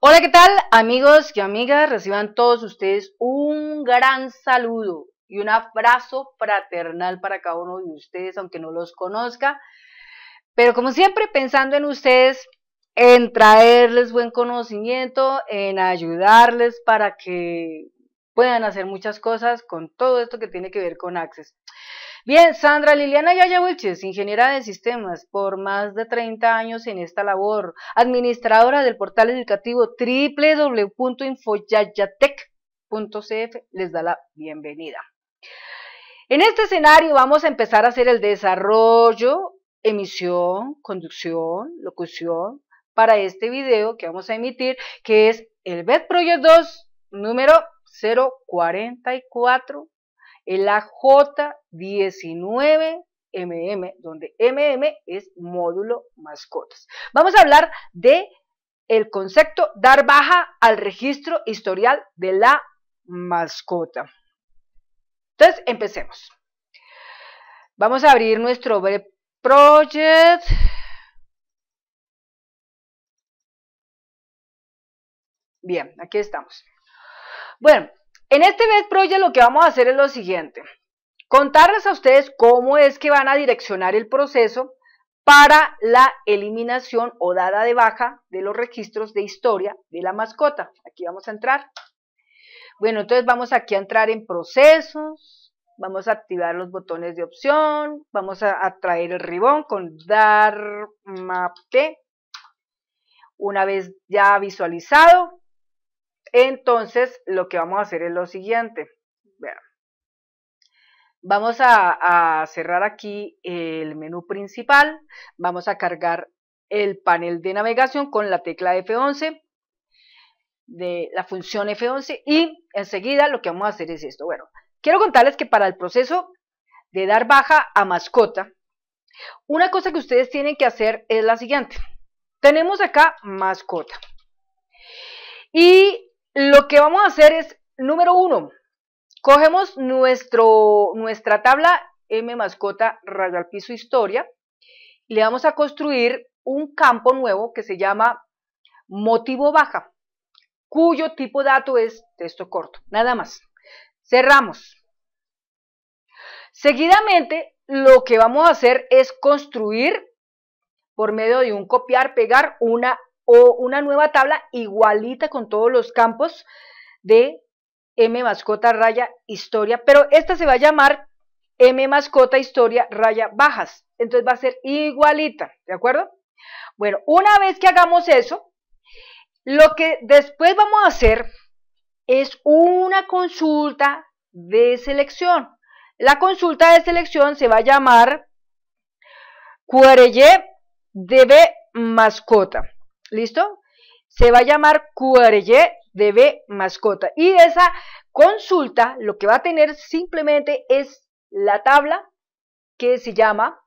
Hola, ¿qué tal? Amigos y amigas, reciban todos ustedes un gran saludo y un abrazo fraternal para cada uno de ustedes, aunque no los conozca. Pero como siempre, pensando en ustedes, en traerles buen conocimiento, en ayudarles para que puedan hacer muchas cosas con todo esto que tiene que ver con Access. Bien, Sandra Liliana Yaya Wilches, ingeniera de sistemas, por más de 30 años en esta labor, administradora del portal educativo www.infoyayatec.cf, les da la bienvenida. En este escenario vamos a empezar a hacer el desarrollo, emisión, conducción, locución, para este video que vamos a emitir, que es el BED Project 2, número 044 el la J19 MM, donde MM es módulo mascotas. Vamos a hablar de el concepto dar baja al registro historial de la mascota. Entonces, empecemos. Vamos a abrir nuestro project. Bien, aquí estamos. Bueno, en este Best Project lo que vamos a hacer es lo siguiente. Contarles a ustedes cómo es que van a direccionar el proceso para la eliminación o dada de baja de los registros de historia de la mascota. Aquí vamos a entrar. Bueno, entonces vamos aquí a entrar en procesos, vamos a activar los botones de opción, vamos a, traer el ribón con dar map Una vez ya visualizado, entonces, lo que vamos a hacer es lo siguiente. Vamos a, a, cerrar aquí el menú principal. Vamos a cargar el panel de navegación con la tecla F11 de la función F11 y enseguida lo que vamos a hacer es esto. Bueno, quiero contarles que para el proceso de dar baja a mascota, una cosa que ustedes tienen que hacer es la siguiente. Tenemos acá mascota. Y lo que vamos a hacer es, número uno, cogemos nuestro, nuestra tabla M mascota al piso historia, y le vamos a construir un campo nuevo que se llama motivo baja, cuyo tipo de dato es texto corto, nada más. Cerramos. Seguidamente, lo que vamos a hacer es construir por medio de un copiar, pegar una o una nueva tabla igualita con todos los campos de M mascota raya historia, pero esta se va a llamar M mascota historia raya bajas, entonces va a ser igualita, ¿de acuerdo? Bueno, una vez que hagamos eso, lo que después vamos a hacer es una consulta de selección. La consulta de selección se va a llamar de DB mascota. ¿Listo? Se va a llamar QRY DB mascota. Y esa consulta lo que va a tener simplemente es la tabla que se llama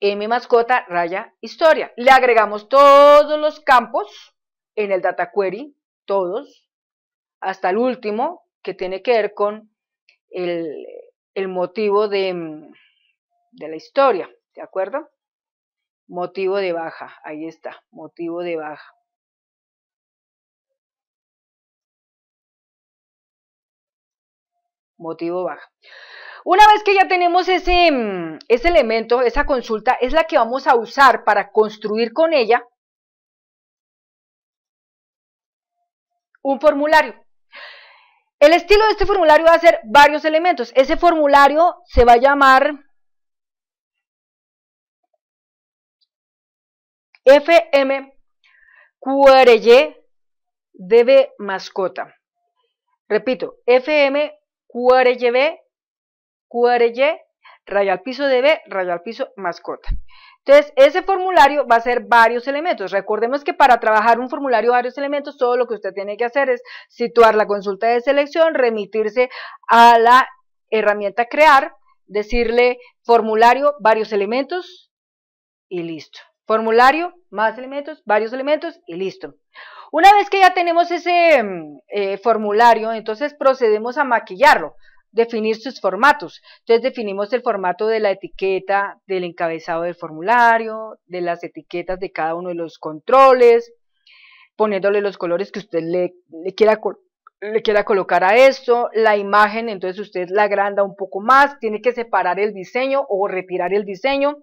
M mascota raya historia. Le agregamos todos los campos en el data query, todos, hasta el último que tiene que ver con el, el motivo de, de la historia, ¿de acuerdo? Motivo de baja, ahí está, motivo de baja. Motivo baja. Una vez que ya tenemos ese, mm, ese elemento, esa consulta, es la que vamos a usar para construir con ella un formulario. El estilo de este formulario va a ser varios elementos. Ese formulario se va a llamar FM QRY DB Mascota. Repito, FM QRYB QRY raya al piso DB, raya al piso mascota. Entonces, ese formulario va a ser varios elementos. Recordemos que para trabajar un formulario varios elementos, todo lo que usted tiene que hacer es situar la consulta de selección, remitirse a la herramienta crear, decirle formulario varios elementos y listo formulario, más elementos, varios elementos y listo. Una vez que ya tenemos ese mm, eh, formulario, entonces procedemos a maquillarlo, definir sus formatos. Entonces definimos el formato de la etiqueta, del encabezado del formulario, de las etiquetas de cada uno de los controles, poniéndole los colores que usted le, le quiera le quiera colocar a esto, la imagen, entonces usted la agranda un poco más, tiene que separar el diseño o retirar el diseño,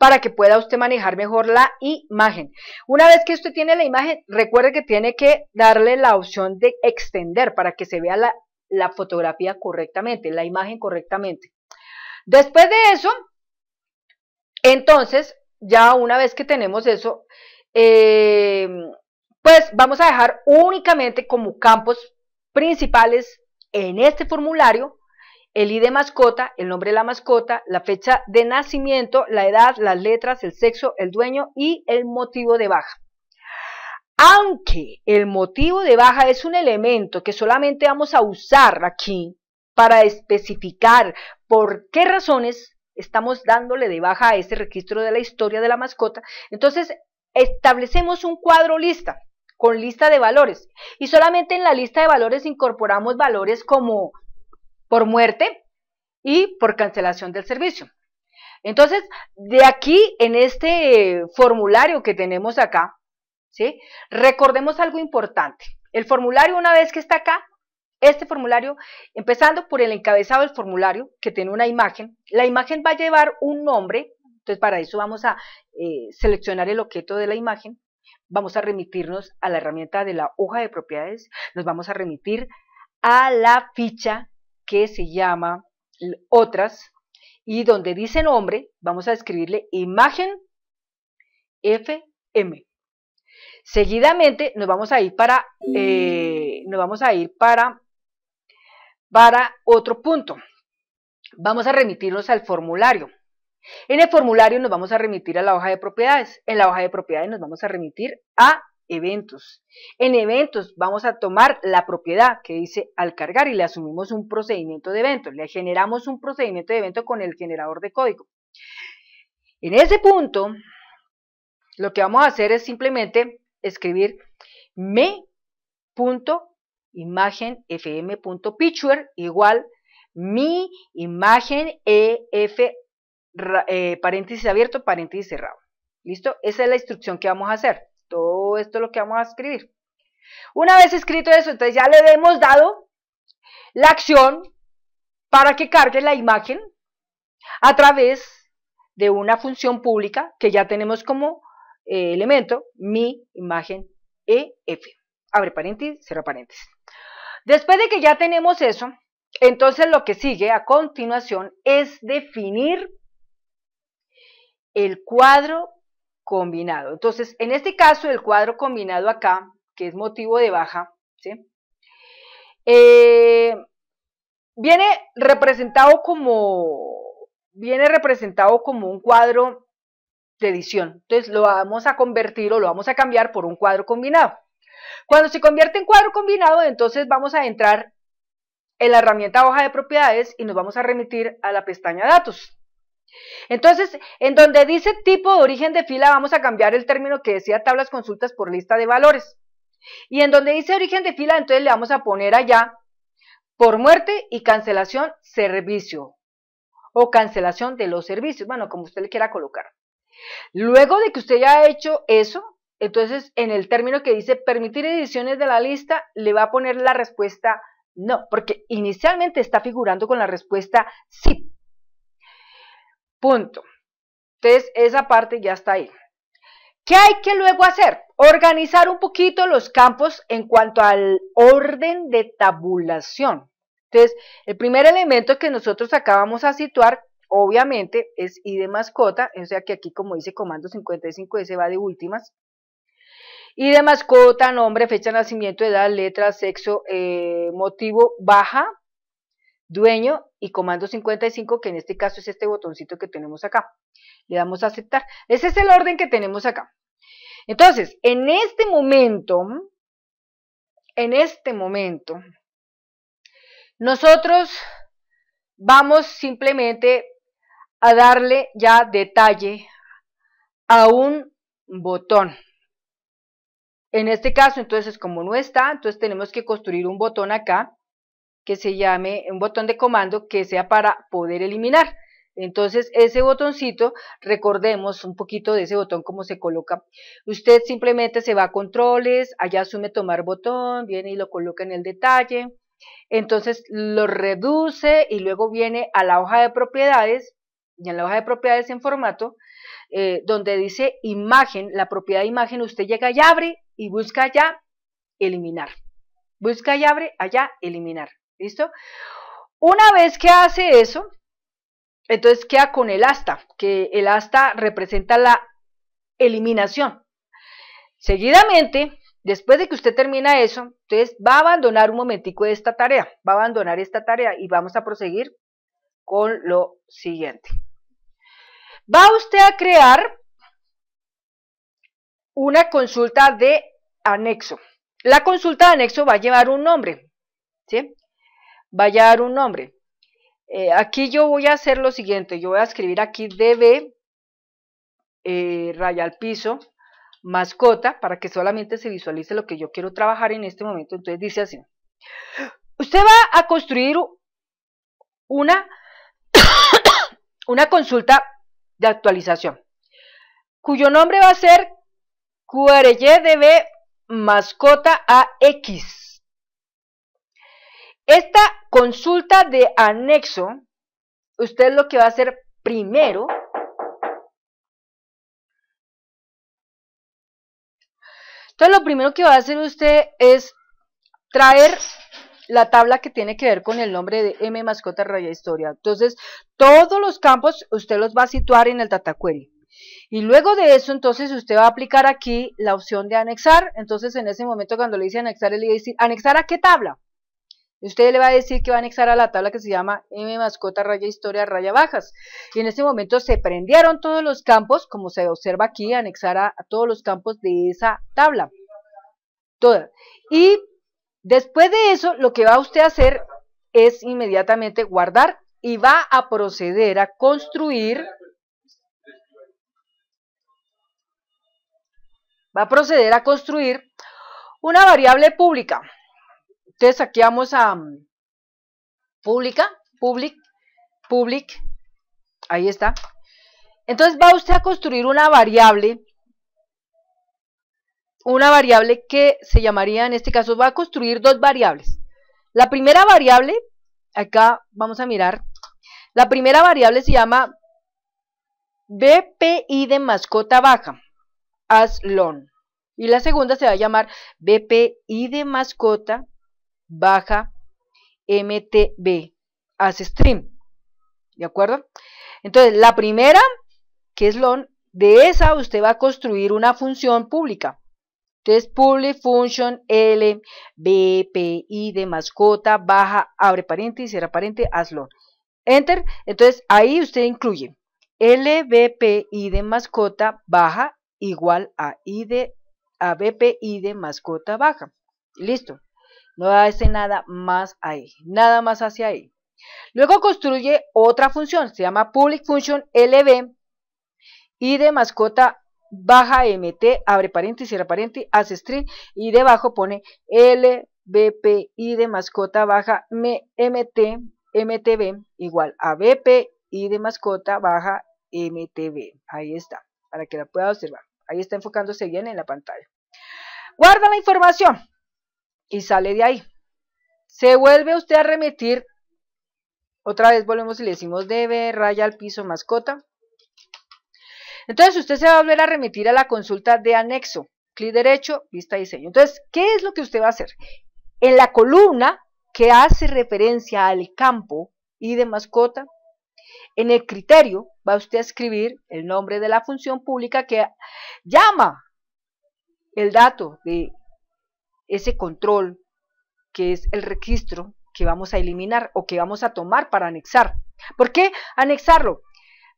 para que pueda usted manejar mejor la imagen. Una vez que usted tiene la imagen, recuerde que tiene que darle la opción de extender para que se vea la, fotografía correctamente, la imagen correctamente. Después de eso, entonces, ya una vez que tenemos eso, eh, pues vamos a dejar únicamente como campos principales en este formulario el ID mascota, el nombre de la mascota, la fecha de nacimiento, la edad, las letras, el sexo, el dueño y el motivo de baja. Aunque el motivo de baja es un elemento que solamente vamos a usar aquí para especificar por qué razones estamos dándole de baja a ese registro de la historia de la mascota, entonces establecemos un cuadro lista con lista de valores y solamente en la lista de valores incorporamos valores como por muerte y por cancelación del servicio. Entonces, de aquí, en este formulario que tenemos acá, ¿sí? recordemos algo importante. El formulario, una vez que está acá, este formulario, empezando por el encabezado del formulario, que tiene una imagen, la imagen va a llevar un nombre, entonces para eso vamos a eh, seleccionar el objeto de la imagen, vamos a remitirnos a la herramienta de la hoja de propiedades, nos vamos a remitir a la ficha que se llama Otras, y donde dice nombre, vamos a escribirle imagen FM. Seguidamente nos vamos a ir para, eh, nos vamos a ir para, para otro punto. Vamos a remitirnos al formulario. En el formulario nos vamos a remitir a la hoja de propiedades. En la hoja de propiedades nos vamos a remitir a eventos. En eventos vamos a tomar la propiedad que dice al cargar y le asumimos un procedimiento de evento, le generamos un procedimiento de evento con el generador de código. En ese punto, lo que vamos a hacer es simplemente escribir me.imagenfm.picture igual mi imagen ef eh, paréntesis abierto, paréntesis cerrado. ¿Listo? Esa es la instrucción que vamos a hacer. Todo esto es lo que vamos a escribir. Una vez escrito eso, entonces ya le hemos dado la acción para que cargue la imagen a través de una función pública que ya tenemos como eh, elemento mi imagen EF. Abre paréntesis, cierra paréntesis. Después de que ya tenemos eso, entonces lo que sigue a continuación es definir el cuadro combinado. Entonces, en este caso, el cuadro combinado acá, que es motivo de baja, eh, viene representado como viene representado como un cuadro de edición. Entonces lo vamos a convertir o lo vamos a cambiar por un cuadro combinado. Cuando se convierte en cuadro combinado, entonces vamos a entrar en la herramienta hoja de propiedades y nos vamos a remitir a la pestaña datos. Entonces, en donde dice tipo de origen de fila, vamos a cambiar el término que decía tablas consultas por lista de valores. Y en donde dice origen de fila, entonces le vamos a poner allá por muerte y cancelación servicio o cancelación de los servicios, bueno, como usted le quiera colocar. Luego de que usted ya ha hecho eso, entonces en el término que dice permitir ediciones de la lista, le va a poner la respuesta no, porque inicialmente está figurando con la respuesta sí, Punto. Entonces, esa parte ya está ahí. ¿Qué hay que luego hacer? Organizar un poquito los campos en cuanto al orden de tabulación. Entonces, el primer elemento que nosotros acabamos de a situar, obviamente, es id mascota, o sea que aquí, como dice comando 55, ese va de últimas. id mascota, nombre, fecha de nacimiento, edad, letra, sexo, eh, motivo, baja, dueño y comando 55, que en este caso es este botoncito que tenemos acá. Le damos a aceptar. Ese es el orden que tenemos acá. Entonces, en este momento, en este momento, nosotros vamos simplemente a darle ya detalle a un botón. En este caso, entonces, como no está, entonces tenemos que construir un botón acá que se llame, un botón de comando que sea para poder eliminar. Entonces, ese botoncito, recordemos un poquito de ese botón cómo se coloca. Usted simplemente se va a controles, allá asume tomar botón, viene y lo coloca en el detalle. Entonces, lo reduce y luego viene a la hoja de propiedades, y en la hoja de propiedades en formato, eh, donde dice imagen, la propiedad de imagen, usted llega y abre y busca allá eliminar. Busca y abre allá eliminar. ¿Listo? Una vez que hace eso, entonces queda con el asta, que el asta representa la eliminación. Seguidamente, después de que usted termina eso, entonces va a abandonar un momentico esta tarea, va a abandonar esta tarea y vamos a proseguir con lo siguiente. Va usted a crear una consulta de anexo. La consulta de anexo va a llevar un nombre, ¿sí? vaya a dar un nombre. Eh, aquí yo voy a hacer lo siguiente, yo voy a escribir aquí db eh, raya al piso mascota para que solamente se visualice lo que yo quiero trabajar en este momento. Entonces dice así, usted va a construir una, una consulta de actualización cuyo nombre va a ser db mascota AX. Esta consulta de anexo, usted lo que va a hacer primero Entonces lo primero que va a hacer usted es traer la tabla que tiene que ver con el nombre de M mascota raya historia. Entonces todos los campos usted los va a situar en el data Query. Y luego de eso, entonces usted va a aplicar aquí la opción de anexar. Entonces en ese momento cuando le dice anexar, le dice, ¿anexar a qué tabla? Usted le va a decir que va a anexar a la tabla que se llama M mascota raya historia raya bajas. Y en ese momento se prendieron todos los campos, como se observa aquí, anexar a, todos los campos de esa tabla. Toda. Y después de eso, lo que va usted a hacer es inmediatamente guardar y va a proceder a construir va a proceder a construir una variable pública entonces saqueamos a mm, pública, public, public, ahí está. Entonces va usted a construir una variable, una variable que se llamaría, en este caso, va a construir dos variables. La primera variable, acá vamos a mirar, la primera variable se llama BPI de mascota baja, as long. Y la segunda se va a llamar BPI de mascota baja mtb, as stream. ¿De acuerdo? Entonces, la primera, que es long, de esa usted va a construir una función pública. Entonces, public function L, B, P, I de mascota, baja, abre paréntesis, cierra paréntesis, long. Enter. Entonces, ahí usted incluye L, B, P, de mascota, baja, igual a I a B, P, de mascota, baja. Listo. No hace nada más ahí, nada más hacia ahí. Luego construye otra función, se llama public function lb y de mascota baja mt, abre paréntesis, cierra paréntesis, hace string y debajo pone lbp y de mascota baja mt, mtb igual a bp y de mascota baja mtb. Ahí está, para que la pueda observar. Ahí está enfocándose bien en la pantalla. Guarda la información y sale de ahí. Se vuelve usted a remitir, otra vez volvemos y le decimos debe, raya al piso, mascota. Entonces usted se va a volver a remitir a la consulta de anexo, clic derecho, vista diseño. Entonces, ¿qué es lo que usted va a hacer? En la columna que hace referencia al campo y de mascota, en el criterio va usted a escribir el nombre de la función pública que llama el dato de ese control que es el registro que vamos a eliminar o que vamos a tomar para anexar. ¿Por qué anexarlo?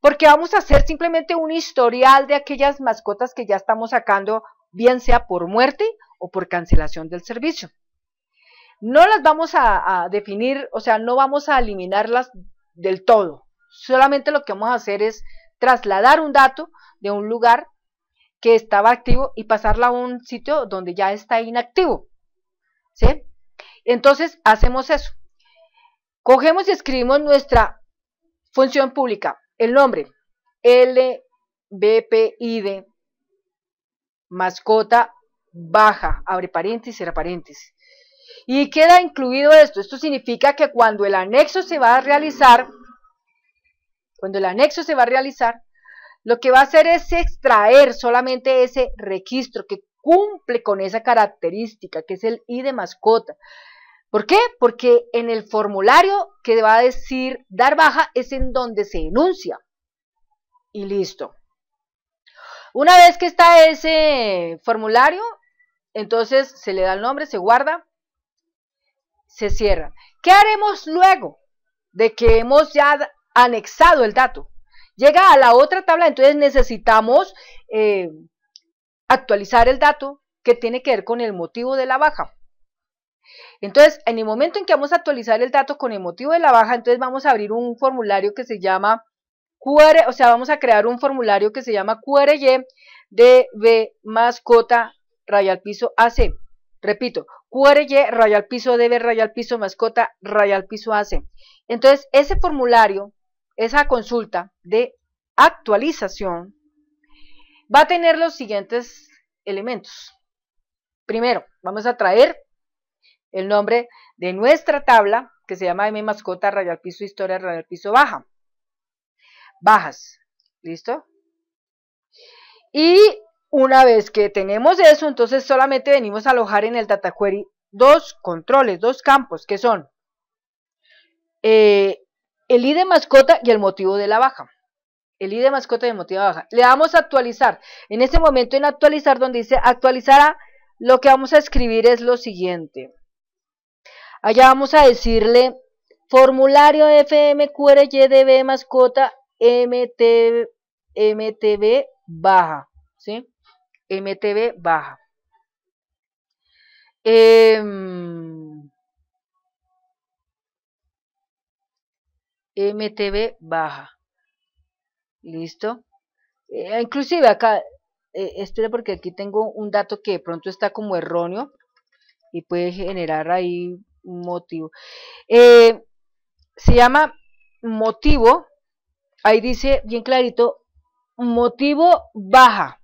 Porque vamos a hacer simplemente un historial de aquellas mascotas que ya estamos sacando, bien sea por muerte o por cancelación del servicio. No las vamos a, definir, o sea, no vamos a eliminarlas del todo. Solamente lo que vamos a hacer es trasladar un dato de un lugar que estaba activo y pasarla a un sitio donde ya está inactivo. ¿Sí? Entonces hacemos eso. Cogemos y escribimos nuestra función pública, el nombre, LBPID, mascota baja, abre paréntesis, cierra paréntesis. Y queda incluido esto. Esto significa que cuando el anexo se va a realizar, cuando el anexo se va a realizar, lo que va a hacer es extraer solamente ese registro que cumple con esa característica, que es el I de mascota. ¿Por qué? Porque en el formulario que va a decir dar baja es en donde se enuncia. Y listo. Una vez que está ese formulario, entonces se le da el nombre, se guarda, se cierra. ¿Qué haremos luego de que hemos ya anexado el dato? llega a la otra tabla, entonces necesitamos eh, actualizar el dato que tiene que ver con el motivo de la baja. Entonces, en el momento en que vamos a actualizar el dato con el motivo de la baja, entonces vamos a abrir un formulario que se llama QR, o sea, vamos a crear un formulario que se llama QRY DB mascota raya piso AC. Repito, QRY raya piso DB raya piso mascota raya piso AC. Entonces, ese formulario esa consulta de actualización va a tener los siguientes elementos. Primero, vamos a traer el nombre de nuestra tabla que se llama mi mascota radial piso historia radial piso baja. Bajas, ¿listo? Y una vez que tenemos eso, entonces solamente venimos a alojar en el data query dos controles, dos campos que son eh, el ID de mascota y el motivo de la baja. El ID de mascota y el motivo de la baja. Le vamos a actualizar. En este momento en actualizar, donde dice actualizar, lo que vamos a escribir es lo siguiente. Allá vamos a decirle formulario FMQRYDB mascota MT, MTB baja. ¿Sí? MTB baja. Em, MTB baja. ¿Listo? Eh, inclusive acá, eh, espera porque aquí tengo un dato que de pronto está como erróneo y puede generar ahí un motivo. Eh, se llama motivo, ahí dice bien clarito, motivo baja.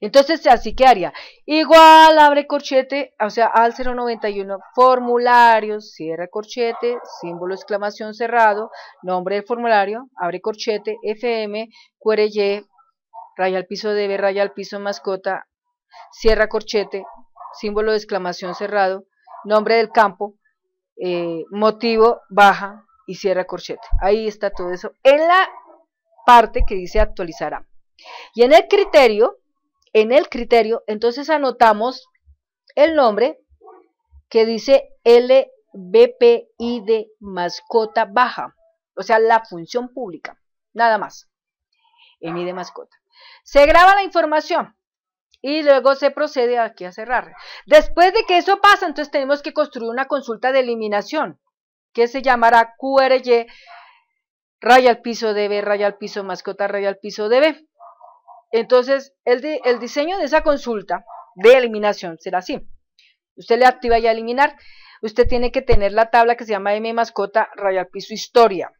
Entonces, así que haría, Igual, abre corchete, o sea, al 091, formulario, cierra corchete, símbolo exclamación cerrado, nombre del formulario, abre corchete, FM, QRY, raya al piso debe, raya al piso mascota, cierra corchete, símbolo de exclamación cerrado, nombre del campo, eh, motivo, baja y cierra corchete. Ahí está todo eso en la parte que dice actualizará. Y en el criterio, en el criterio, entonces anotamos el nombre que dice LBPID mascota baja, o sea, la función pública, nada más, en mascota. Se graba la información y luego se procede aquí a cerrar. Después de que eso pasa, entonces tenemos que construir una consulta de eliminación, que se llamará QRY, raya al piso DB, raya al piso mascota, raya al piso DB. Entonces, el, diseño de esa consulta de eliminación será así. Usted le activa ya eliminar. Usted tiene que tener la tabla que se llama M mascota al piso historia.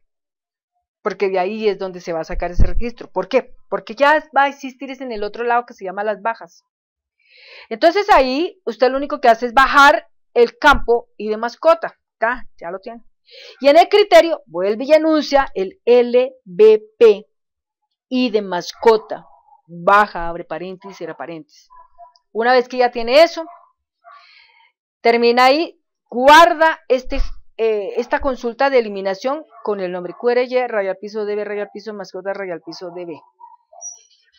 Porque de ahí es donde se va a sacar ese registro. ¿Por qué? Porque ya va a existir ese en el otro lado que se llama las bajas. Entonces ahí usted lo único que hace es bajar el campo y de mascota. Ya lo tiene. Y en el criterio vuelve y anuncia el LBP y de mascota baja, abre paréntesis, cierra paréntesis. Una vez que ya tiene eso, termina ahí, guarda este, eh, esta consulta de eliminación con el nombre QRY, rayar piso DB, rayar piso mascota, raya piso DB.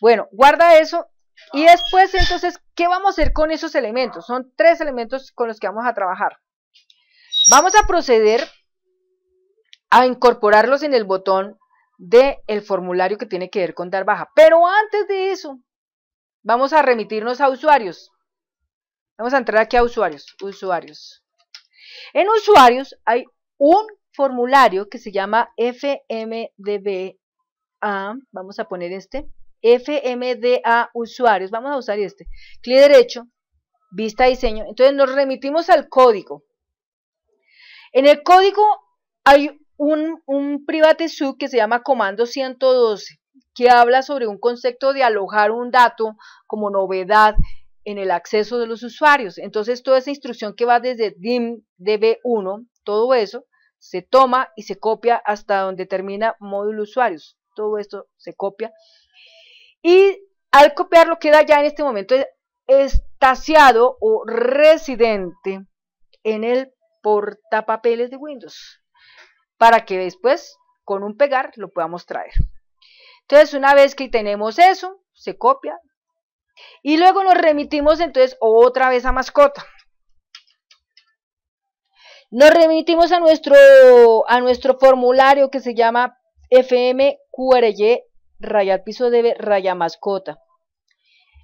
Bueno, guarda eso y después entonces, ¿qué vamos a hacer con esos elementos? Son tres elementos con los que vamos a trabajar. Vamos a proceder a incorporarlos en el botón del el formulario que tiene que ver con dar baja. Pero antes de eso, vamos a remitirnos a usuarios. Vamos a entrar aquí a usuarios, usuarios. En usuarios hay un formulario que se llama FMDBA, vamos a poner este, FMDA usuarios, vamos a usar este, clic derecho, vista diseño, entonces nos remitimos al código. En el código hay un, un private sub que se llama Comando 112, que habla sobre un concepto de alojar un dato como novedad en el acceso de los usuarios. Entonces, toda esa instrucción que va desde dim db1, todo eso, se toma y se copia hasta donde termina módulo usuarios. Todo esto se copia. Y al copiar copiarlo queda ya en este momento estaciado o residente en el portapapeles de Windows para que después con un pegar lo podamos traer. Entonces, una vez que tenemos eso, se copia y luego nos remitimos entonces otra vez a mascota. Nos remitimos a nuestro, a nuestro formulario que se llama FMQRY Raya piso de raya mascota.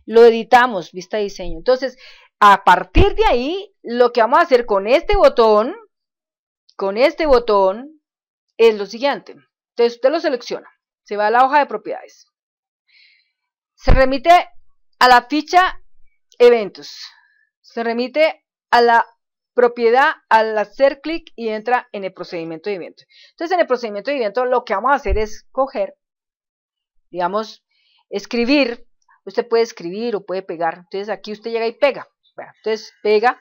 Lo editamos, vista diseño. Entonces, a partir de ahí, lo que vamos a hacer con este botón, con este botón, es lo siguiente. Entonces usted lo selecciona, se va a la hoja de propiedades. Se remite a la ficha eventos. Se remite a la propiedad al hacer clic y entra en el procedimiento de evento. Entonces en el procedimiento de evento lo que vamos a hacer es coger, digamos, escribir. Usted puede escribir o puede pegar. Entonces aquí usted llega y pega. entonces pega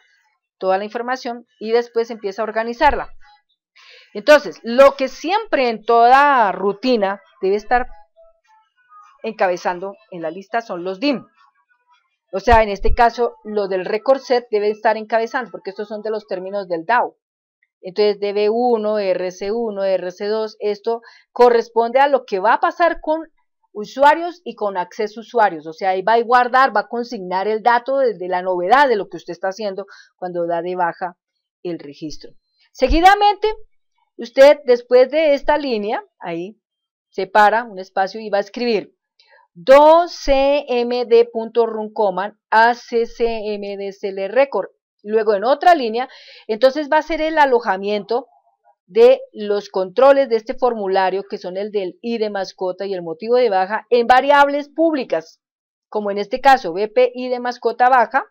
toda la información y después empieza a organizarla. Entonces, lo que siempre en toda rutina debe estar encabezando en la lista son los DIM. O sea, en este caso, lo del record set debe estar encabezando, porque estos son de los términos del DAO. Entonces, DB1, RC1, RC2, esto corresponde a lo que va a pasar con usuarios y con acceso a usuarios. O sea, ahí va a guardar, va a consignar el dato desde la novedad de lo que usted está haciendo cuando da de baja el registro. Seguidamente, Usted después de esta línea, ahí, separa un espacio y va a escribir 2cmd.runcoman a record. Luego en otra línea, entonces va a ser el alojamiento de los controles de este formulario, que son el del I de mascota y el motivo de baja, en variables públicas, como en este caso BPI de mascota baja,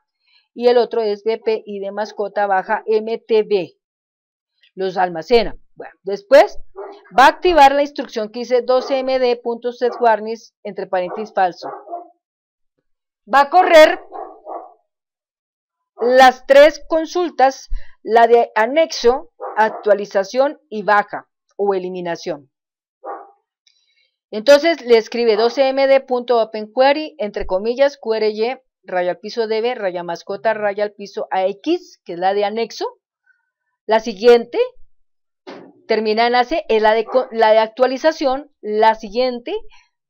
y el otro es BPI de mascota baja MTB. Los almacena. Bueno, después va a activar la instrucción que dice 12md.setWarnis entre paréntesis falso. Va a correr las tres consultas, la de anexo, actualización y baja o eliminación. Entonces le escribe 12md.openquery entre comillas query raya al piso db raya mascota raya al piso ax que es la de anexo. La siguiente termina en AC, es ah. la de, actualización, la siguiente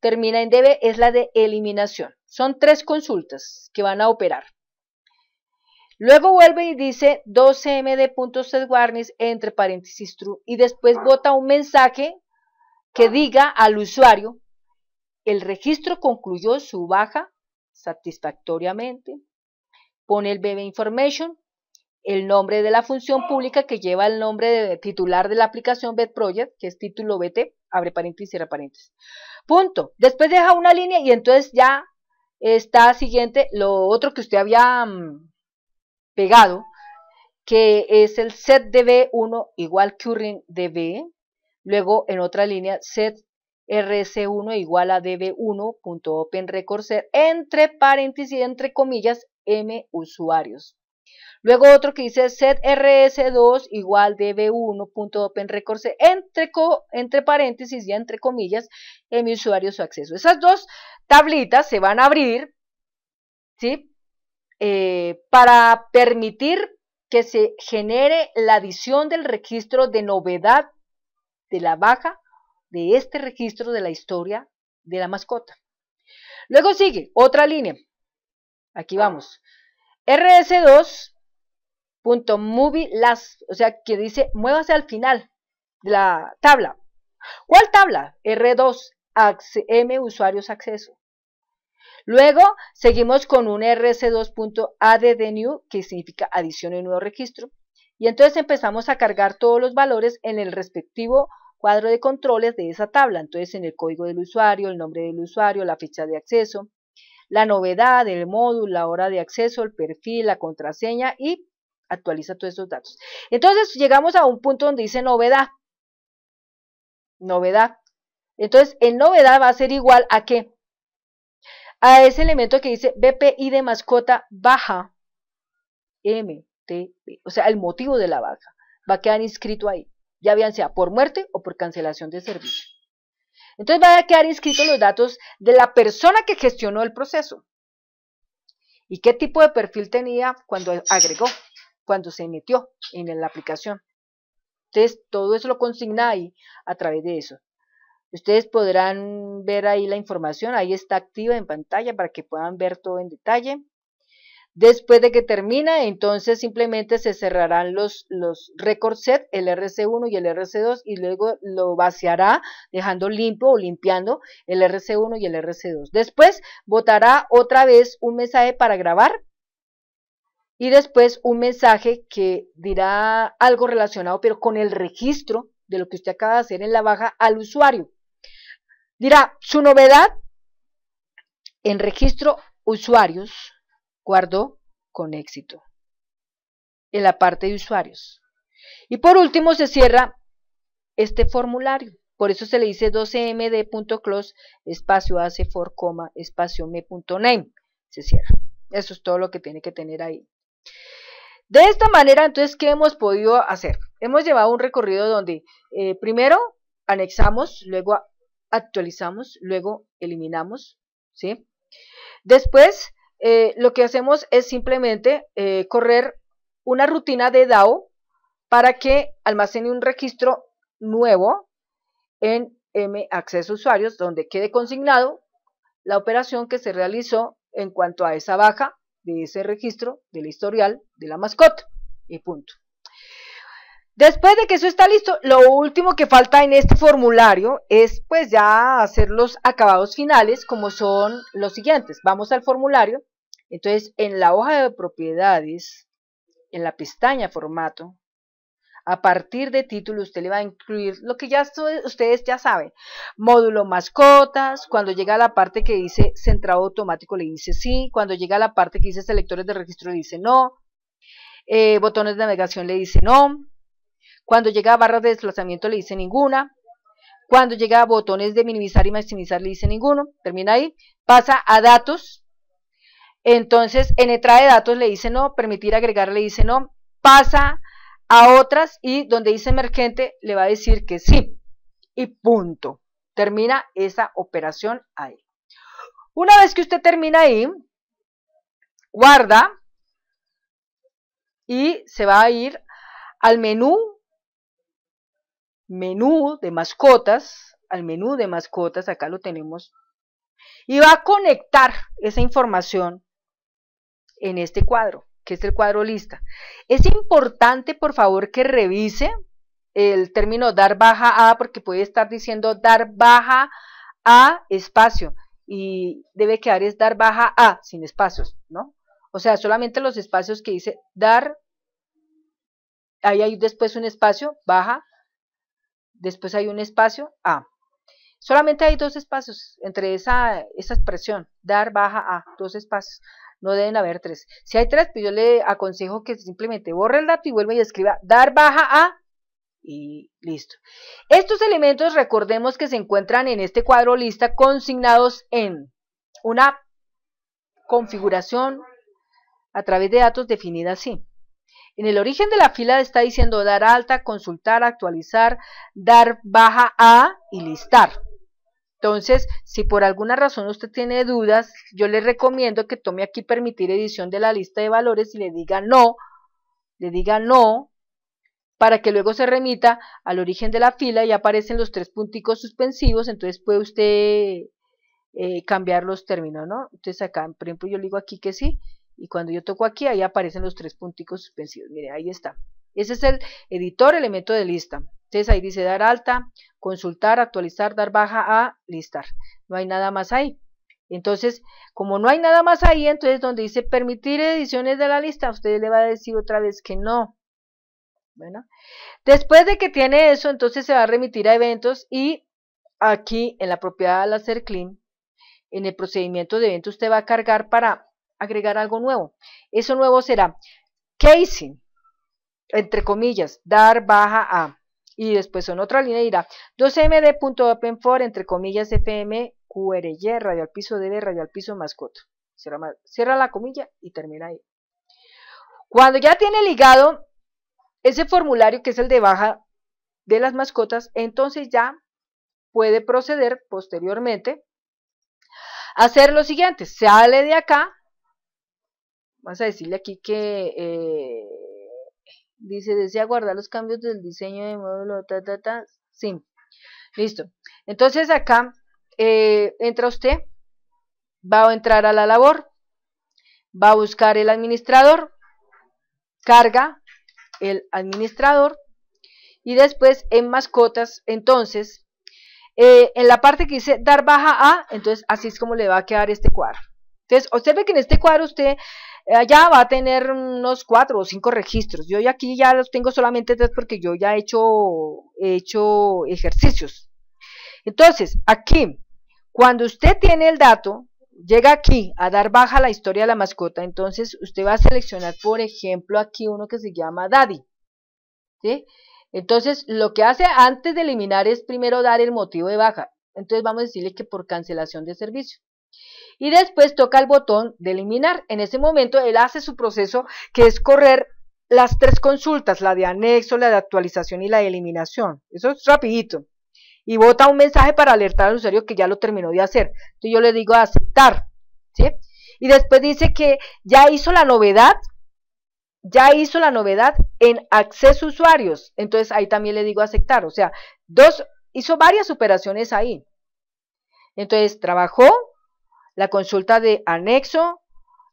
termina en DB, es la de eliminación. Son tres consultas que van a operar. Luego vuelve y dice 2md.setwarnings entre paréntesis true y después ah. bota un mensaje que diga al usuario el registro concluyó su baja satisfactoriamente. Pone el BB information el nombre de la función pública que lleva el nombre de titular de la aplicación BetProject, que es título BT, abre paréntesis, cierra paréntesis. Punto. Después deja una línea y entonces ya está siguiente lo otro que usted había mm, pegado, que es el set de 1 igual currentdb Luego en otra línea, set rc 1 igual a DB1.OpenRecordSet, entre paréntesis, y entre comillas, M usuarios. Luego otro que dice set rs2 igual db1.openrecords entre, entre paréntesis, y entre comillas, en mi usuario su acceso. Esas dos tablitas se van a abrir, ¿sí? Eh, para permitir que se genere la adición del registro de novedad de la baja de este registro de la historia de la mascota. Luego sigue otra línea. Aquí vamos. RS2 punto o sea, que dice muévase al final de la tabla. ¿Cuál tabla? R2, M usuarios acceso. Luego seguimos con un rc2.addNew que significa adición de nuevo registro. Y entonces empezamos a cargar todos los valores en el respectivo cuadro de controles de esa tabla. Entonces en el código del usuario, el nombre del usuario, la fecha de acceso, la novedad, el módulo, la hora de acceso, el perfil, la contraseña y actualiza todos esos datos. Entonces llegamos a un punto donde dice novedad. Novedad. Entonces el novedad va a ser igual a qué? A ese elemento que dice BPI de mascota baja MTP. O sea, el motivo de la baja. Va a quedar inscrito ahí. Ya bien sea por muerte o por cancelación de servicio. Entonces va a quedar inscritos los datos de la persona que gestionó el proceso y qué tipo de perfil tenía cuando agregó cuando se metió en la aplicación. Entonces, todo eso lo consigna ahí a través de eso. Ustedes podrán ver ahí la información, ahí está activa en pantalla para que puedan ver todo en detalle. Después de que termina, entonces simplemente se cerrarán los, los record set, el RC1 y el RC2, y luego lo vaciará dejando limpio o limpiando el RC1 y el RC2. Después votará otra vez un mensaje para grabar y después un mensaje que dirá algo relacionado, pero con el registro de lo que usted acaba de hacer en la baja al usuario. Dirá, su novedad en registro usuarios guardó con éxito en la parte de usuarios. Y por último se cierra este formulario. Por eso se le dice 12md.close espacio hace for, coma, espacio me.name. Se cierra. Eso es todo lo que tiene que tener ahí. De esta manera, entonces, ¿qué hemos podido hacer? Hemos llevado un recorrido donde eh, primero anexamos, luego actualizamos, luego eliminamos, ¿sí? Después, eh, lo que hacemos es simplemente eh, correr una rutina de DAO para que almacene un registro nuevo en M acceso usuarios, donde quede consignado la operación que se realizó en cuanto a esa baja de ese registro del historial de la mascota y punto. Después de que eso está listo, lo último que falta en este formulario es pues ya hacer los acabados finales como son los siguientes. Vamos al formulario, entonces en la hoja de propiedades, en la pestaña formato, a partir de título usted le va a incluir lo que ya ustedes ya saben. Módulo mascotas, cuando llega a la parte que dice centrado automático le dice sí, cuando llega a la parte que dice selectores de registro le dice no, eh, botones de navegación le dice no, cuando llega a barras de desplazamiento le dice ninguna, cuando llega a botones de minimizar y maximizar le dice ninguno, termina ahí, pasa a datos, entonces en entrada de datos le dice no, permitir agregar le dice no, pasa a otras y donde dice emergente le va a decir que sí y punto. Termina esa operación ahí. Una vez que usted termina ahí, guarda y se va a ir al menú, menú de mascotas, al menú de mascotas, acá lo tenemos, y va a conectar esa información en este cuadro que es el cuadro lista. Es importante, por favor, que revise el término dar baja a, porque puede estar diciendo dar baja a espacio, y debe quedar es dar baja a, sin espacios, ¿no? O sea, solamente los espacios que dice dar, ahí hay después un espacio, baja, después hay un espacio, a. Solamente hay dos espacios entre esa, esa expresión, dar baja a, dos espacios no deben haber tres. Si hay tres, pues yo le aconsejo que simplemente borre el dato y vuelva y escriba dar baja a y listo. Estos elementos recordemos que se encuentran en este cuadro lista consignados en una configuración a través de datos definida así. En el origen de la fila está diciendo dar alta, consultar, actualizar, dar baja a y listar. Entonces, si por alguna razón usted tiene dudas, yo le recomiendo que tome aquí permitir edición de la lista de valores y le diga no, le diga no, para que luego se remita al origen de la fila y aparecen los tres punticos suspensivos, entonces puede usted eh, cambiar los términos, ¿no? Entonces acá, por ejemplo, yo le digo aquí que sí, y cuando yo toco aquí, ahí aparecen los tres punticos suspensivos, mire, ahí está. Ese es el editor elemento de lista. Entonces ahí dice dar alta, consultar, actualizar, dar baja a listar. No hay nada más ahí. Entonces, como no hay nada más ahí, entonces donde dice permitir ediciones de la lista, usted le va a decir otra vez que no. Bueno, después de que tiene eso, entonces se va a remitir a eventos y aquí en la propiedad al hacer clean, en el procedimiento de evento usted va a cargar para agregar algo nuevo. Eso nuevo será casing, entre comillas, dar baja a y después en otra línea dirá 2md.openfor entre comillas fm qry radio al piso db radio al piso mascoto cierra, la comilla y termina ahí cuando ya tiene ligado ese formulario que es el de baja de las mascotas entonces ya puede proceder posteriormente a hacer lo siguiente sale de acá vamos a decirle aquí que eh, Dice, desea guardar los cambios del diseño de módulo, ta, ta, ta. Sí. Listo. Entonces acá eh, entra usted, va a entrar a la labor, va a buscar el administrador, carga el administrador y después en mascotas, entonces, eh, en la parte que dice dar baja a, entonces así es como le va a quedar este cuadro. Entonces, observe que en este cuadro usted eh, allá va a tener unos cuatro o cinco registros. Yo aquí ya los tengo solamente tres porque yo ya he hecho, he hecho ejercicios. Entonces, aquí, cuando usted tiene el dato, llega aquí a dar baja la historia de la mascota, entonces usted va a seleccionar, por ejemplo, aquí uno que se llama Daddy. Entonces, lo que hace antes de eliminar es primero dar el motivo de baja. Entonces, vamos a decirle que por cancelación de servicio. Y después toca el botón de eliminar. En ese momento él hace su proceso que es correr las tres consultas, la de anexo, la de actualización y la de eliminación. Eso es rapidito. Y bota un mensaje para alertar al usuario que ya lo terminó de hacer. Entonces yo le digo aceptar. ¿sí? Y después dice que ya hizo la novedad, ya hizo la novedad en acceso usuarios. Entonces ahí también le digo aceptar. O sea, dos, hizo varias operaciones ahí. Entonces trabajó, la consulta de anexo,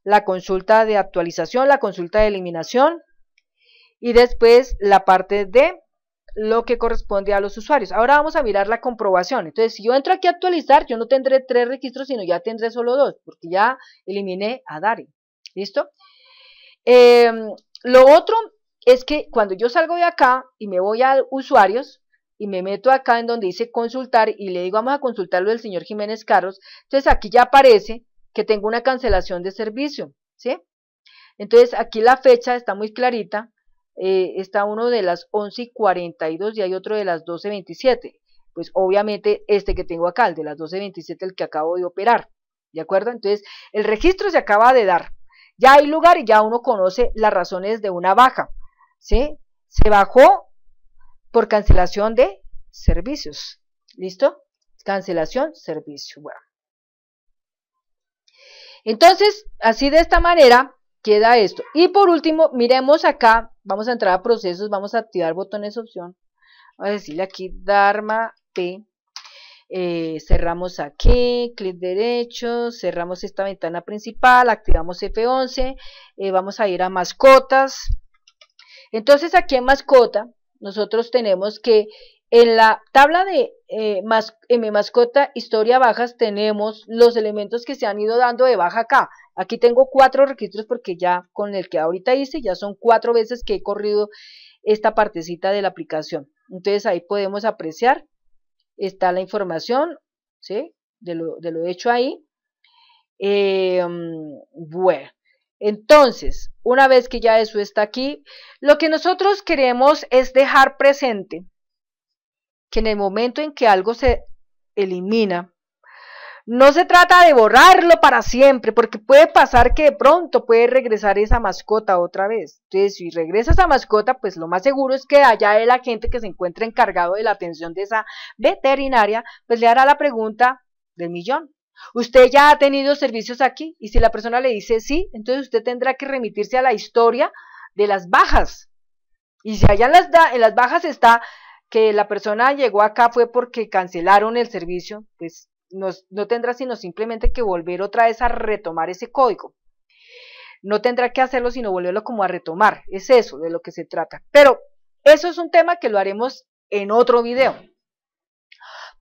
la consulta de actualización, la consulta de eliminación y después la parte de lo que corresponde a los usuarios. Ahora vamos a mirar la comprobación. Entonces, si yo entro aquí a actualizar, yo no tendré tres registros, sino ya tendré solo dos, porque ya eliminé a Dari. ¿Listo? Em, lo otro es que cuando yo salgo de acá y me voy a usuarios, y me meto acá en donde dice consultar y le digo vamos a consultarlo del señor Jiménez Carlos. entonces aquí ya aparece que tengo una cancelación de servicio, ¿sí? Entonces aquí la fecha está muy clarita, eh, está uno de las 11.42 y y hay otro de las 12.27 pues obviamente este que tengo acá, el de las 12.27 el que acabo de operar, ¿de acuerdo? Entonces el registro se acaba de dar, ya hay lugar y ya uno conoce las razones de una baja, ¿sí? Se bajó por cancelación de servicios. ¿Listo? Cancelación, servicio. Bueno. Entonces, así de esta manera queda esto. Y por último, miremos acá, vamos a entrar a procesos, vamos a activar botones opción. Vamos a decirle aquí Dharma P. Eh, cerramos aquí, clic derecho, cerramos esta ventana principal, activamos F11, eh, vamos a ir a mascotas. Entonces aquí en mascota nosotros tenemos que en la tabla de eh, M mascota historia bajas tenemos los elementos que se han ido dando de baja acá. Aquí tengo cuatro registros porque ya con el que ahorita hice ya son cuatro veces que he corrido esta partecita de la aplicación. Entonces ahí podemos apreciar, está la información ¿sí? de, lo, hecho ahí. Eh, mm, bueno, entonces, una vez que ya eso está aquí, lo que nosotros queremos es dejar presente que en el momento en que algo se elimina, no se trata de borrarlo para siempre, porque puede pasar que de pronto puede regresar esa mascota otra vez. Entonces, si regresa esa mascota, pues lo más seguro es que allá el agente que se encuentra encargado de la atención de esa veterinaria, pues le hará la pregunta del millón. Usted ya ha tenido servicios aquí y si la persona le dice sí, entonces usted tendrá que remitirse a la historia de las bajas. Y si allá en las, en las bajas está que la persona llegó acá fue porque cancelaron el servicio, pues no tendrá sino simplemente que volver otra vez a retomar ese código. No tendrá que hacerlo sino volverlo como a retomar. Es eso de lo que se trata. Pero eso es un tema que lo haremos en otro video.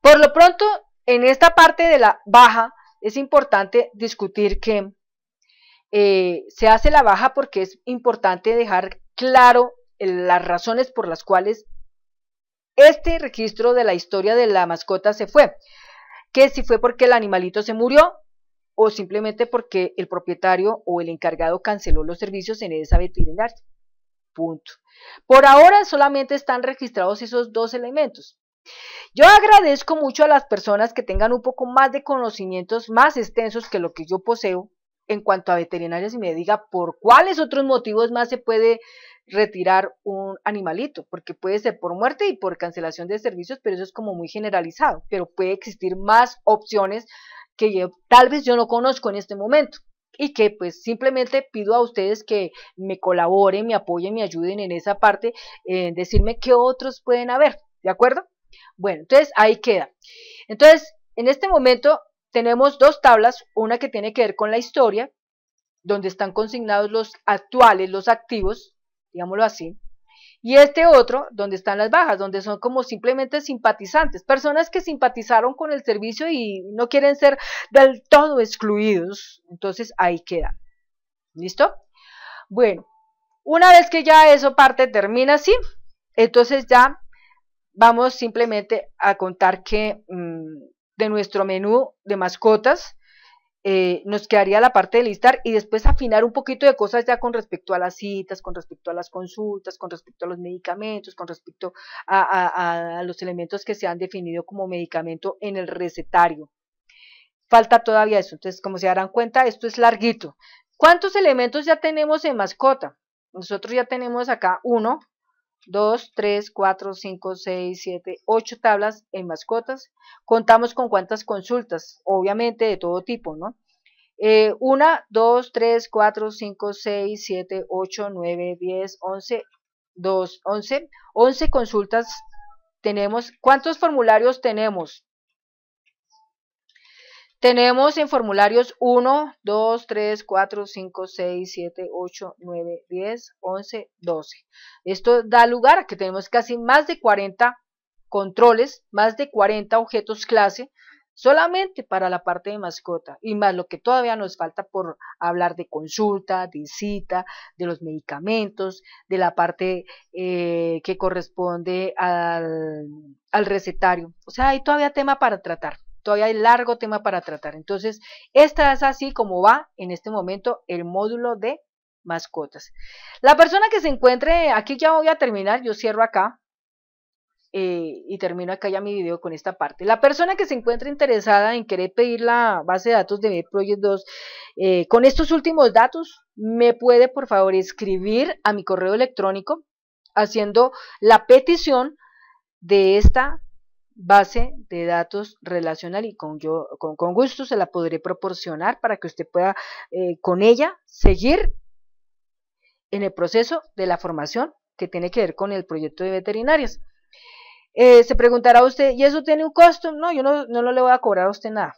Por lo pronto, en esta parte de la baja es importante discutir que eh, se hace la baja porque es importante dejar claro eh, las razones por las cuales este registro de la historia de la mascota se fue. Que si fue porque el animalito se murió o simplemente porque el propietario o el encargado canceló los servicios en esa veterinaria. Punto. Por ahora solamente están registrados esos dos elementos. Yo agradezco mucho a las personas que tengan un poco más de conocimientos más extensos que lo que yo poseo en cuanto a veterinarios y me diga por cuáles otros motivos más se puede retirar un animalito, porque puede ser por muerte y por cancelación de servicios, pero eso es como muy generalizado, pero puede existir más opciones que tal vez yo no conozco en este momento y que pues simplemente pido a ustedes que me colaboren, me apoyen, me ayuden en esa parte, en decirme qué otros pueden haber, ¿de acuerdo? Bueno, entonces ahí queda. Entonces, en este momento tenemos dos tablas, una que tiene que ver con la historia, donde están consignados los actuales, los activos, digámoslo así, y este otro, donde están las bajas, donde son como simplemente simpatizantes, personas que simpatizaron con el servicio y no quieren ser del todo excluidos, entonces ahí queda ¿Listo? Bueno, una vez que ya eso parte termina así, entonces ya vamos simplemente a contar que mm, de nuestro menú de mascotas eh, nos quedaría la parte de listar y después afinar un poquito de cosas ya con respecto a las citas, con respecto a las consultas, con respecto a los medicamentos, con respecto a, a los elementos que se han definido como medicamento en el recetario. Falta todavía eso, entonces como se darán cuenta esto es larguito. ¿Cuántos elementos ya tenemos en mascota? Nosotros ya tenemos acá uno, 2, 3, 4, 5, 6, 7, 8 tablas en mascotas. Contamos con cuántas consultas, obviamente de todo tipo, ¿no? 1, 2, 3, 4, 5, 6, 7, 8, 9, 10, 11, 2, 11. 11 consultas tenemos. ¿Cuántos formularios tenemos? Tenemos en formularios 1, 2, 3, 4, 5, 6, 7, 8, 9, 10, 11, 12. Esto da lugar a que tenemos casi más de 40 controles, más de 40 objetos clase, solamente para la parte de mascota y más lo que todavía nos falta por hablar de consulta, de cita, de los medicamentos, de la parte eh, que corresponde al recetario. O sea, hay todavía tema para tratar. Todavía hay largo tema para tratar. Entonces, esta es así como va en este momento el módulo de mascotas. La persona que se encuentre, aquí ya voy a terminar, yo cierro acá, eh, y termino acá ya mi video con esta parte. La persona que se encuentre interesada en querer pedir la base de datos de mi Project 2 eh, con estos últimos datos, me puede por favor escribir a mi correo electrónico haciendo la petición de esta base de datos relacional y con, yo, con, gusto se la podré proporcionar para que usted pueda eh, con ella seguir en el proceso de la formación que tiene que ver con el proyecto de veterinarias. Eh, se preguntará usted, ¿y eso tiene un costo? No, yo no, no, le voy a cobrar a usted nada.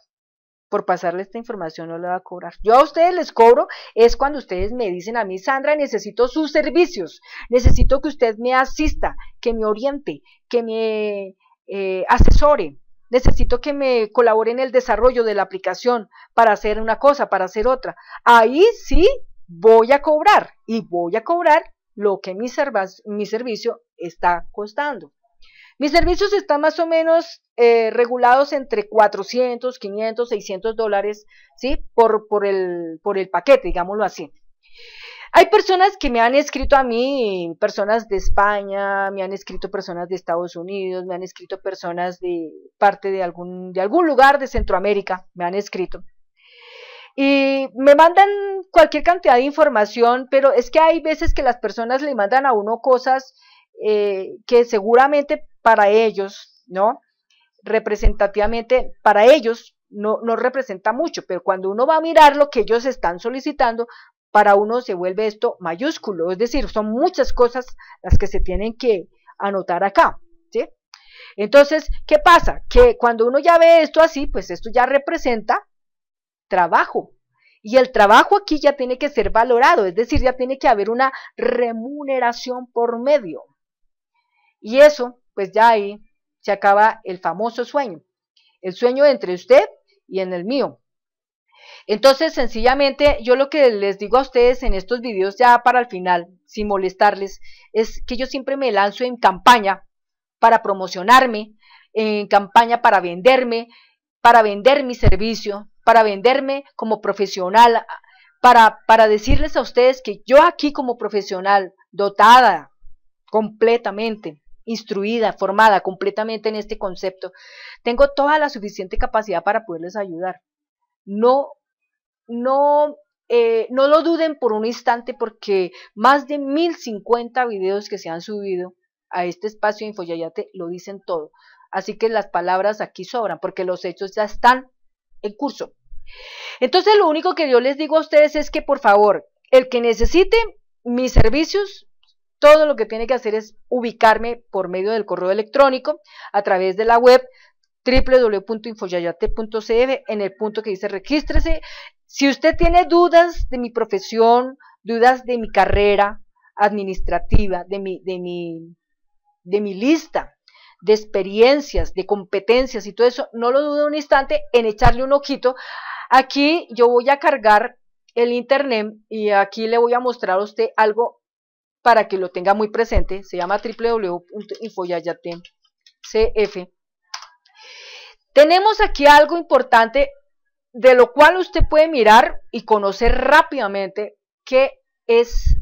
Por pasarle esta información no le voy a cobrar. Yo a ustedes les cobro es cuando ustedes me dicen a mí, Sandra, necesito sus servicios, necesito que usted me asista, que me oriente, que me eh, asesore, necesito que me colabore en el desarrollo de la aplicación para hacer una cosa, para hacer otra. Ahí sí voy a cobrar y voy a cobrar lo que mi, servicio está costando. Mis servicios están más o menos eh, regulados entre 400, 500, 600 dólares, ¿sí? por el paquete, digámoslo así. Hay personas que me han escrito a mí, personas de España, me han escrito personas de Estados Unidos, me han escrito personas de parte de algún, de algún lugar de Centroamérica, me han escrito. Y me mandan cualquier cantidad de información, pero es que hay veces que las personas le mandan a uno cosas eh, que seguramente para ellos, ¿no? Representativamente, para ellos no, no representa mucho, pero cuando uno va a mirar lo que ellos están solicitando, para uno se vuelve esto mayúsculo, es decir, son muchas cosas las que se tienen que anotar acá, ¿sí? Entonces, ¿qué pasa? Que cuando uno ya ve esto así, pues esto ya representa trabajo. Y el trabajo aquí ya tiene que ser valorado, es decir, ya tiene que haber una remuneración por medio. Y eso, pues ya ahí se acaba el famoso sueño. El sueño entre usted y en el mío. Entonces, sencillamente, yo lo que les digo a ustedes en estos videos ya para el final, sin molestarles, es que yo siempre me lanzo en campaña para promocionarme, en campaña para venderme, para vender mi servicio, para venderme como profesional, para, para decirles a ustedes que yo aquí como profesional, dotada completamente, instruida, formada completamente en este concepto, tengo toda la suficiente capacidad para poderles ayudar. No no, eh, no lo duden por un instante porque más de 1050 videos que se han subido a este espacio de Infoyayate lo dicen todo. Así que las palabras aquí sobran porque los hechos ya están en curso. Entonces lo único que yo les digo a ustedes es que por favor, el que necesite mis servicios, todo lo que tiene que hacer es ubicarme por medio del correo electrónico a través de la web www.infoyayate.cf en el punto que dice regístrese si usted tiene dudas de mi profesión, dudas de mi carrera administrativa, de mi, de mi, de mi lista de experiencias, de competencias y todo eso, no lo dude un instante en echarle un ojito. Aquí yo voy a cargar el internet y aquí le voy a mostrar a usted algo para que lo tenga muy presente. Se llama www.infoyayate.cf. Tenemos aquí algo importante de lo cual usted puede mirar y conocer rápidamente qué es,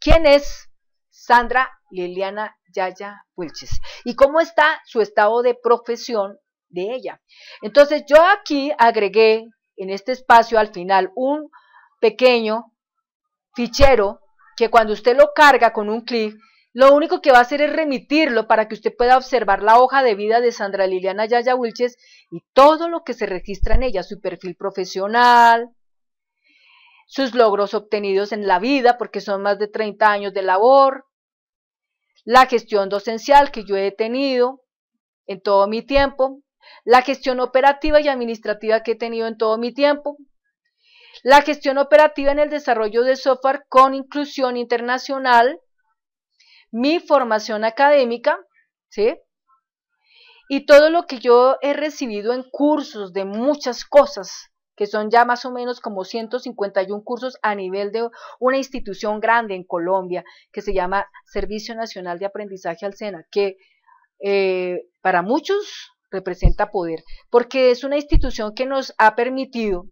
quién es Sandra Liliana Yaya Wilches y cómo está su estado de profesión de ella. Entonces yo aquí agregué en este espacio al final un pequeño fichero que cuando usted lo carga con un clic lo único que va a hacer es remitirlo para que usted pueda observar la hoja de vida de Sandra Liliana Yaya Wilches y todo lo que se registra en ella, su perfil profesional, sus logros obtenidos en la vida, porque son más de 30 años de labor, la gestión docencial que yo he tenido en todo mi tiempo, la gestión operativa y administrativa que he tenido en todo mi tiempo, la gestión operativa en el desarrollo de software con inclusión internacional, mi formación académica, ¿sí? Y todo lo que yo he recibido en cursos de muchas cosas, que son ya más o menos como 151 cursos a nivel de una institución grande en Colombia, que se llama Servicio Nacional de Aprendizaje al SENA, que eh, para muchos representa poder, porque es una institución que nos ha permitido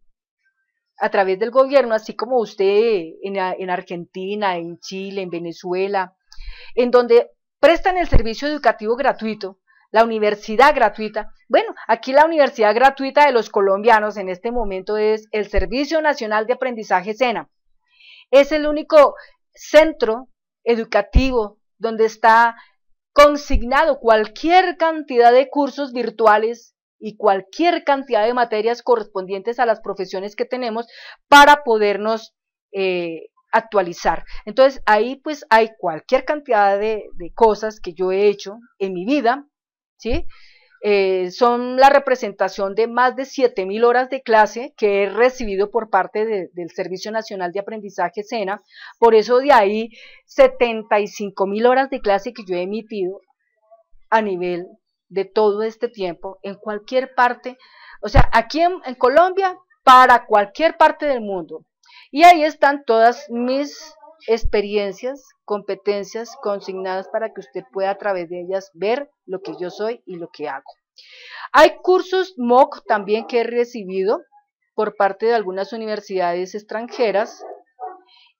a través del gobierno, así como usted en Argentina, en Chile, en Venezuela, en donde prestan el servicio educativo gratuito, la universidad gratuita. Bueno, aquí la universidad gratuita de los colombianos en este momento es el Servicio Nacional de Aprendizaje SENA. Es el único centro educativo donde está consignado cualquier cantidad de cursos virtuales y cualquier cantidad de materias correspondientes a las profesiones que tenemos para podernos eh, actualizar. Entonces ahí pues hay cualquier cantidad de, cosas que yo he hecho en mi vida, ¿sí? Eh, son la representación de más de 7.000 horas de clase que he recibido por parte del Servicio Nacional de Aprendizaje SENA. Por eso de ahí 75.000 horas de clase que yo he emitido a nivel de todo este tiempo en cualquier parte. O sea, aquí en Colombia, para cualquier parte del mundo. Y ahí están todas mis experiencias, competencias consignadas para que usted pueda a través de ellas ver lo que yo soy y lo que hago. Hay cursos MOOC también que he recibido por parte de algunas universidades extranjeras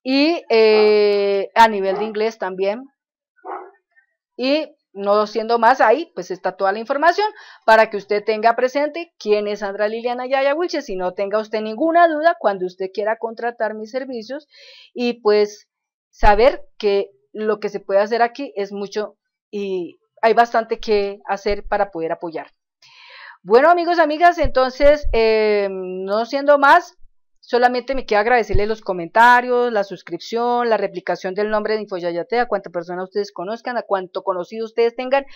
y eh, a nivel de inglés también. Y no siendo más, ahí pues está toda la información para que usted tenga presente quién es Sandra Liliana Yaya Wilches si no tenga usted ninguna duda cuando usted quiera contratar mis servicios y pues saber que lo que se puede hacer aquí es mucho y hay bastante que hacer para poder apoyar. Bueno amigos, amigas, entonces em, no siendo más, Solamente me queda agradecerles los comentarios, la suscripción, la replicación del nombre de Infoyayate, a cuánta persona ustedes conozcan, a cuánto conocido ustedes tengan.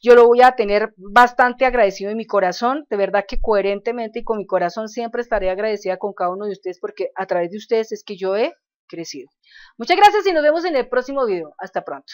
Yo lo voy a tener bastante agradecido en mi corazón. De verdad que coherentemente y con mi corazón siempre estaré agradecida con cada uno de ustedes porque a través de ustedes es que yo he crecido. Muchas gracias y nos vemos en el próximo video. Hasta pronto.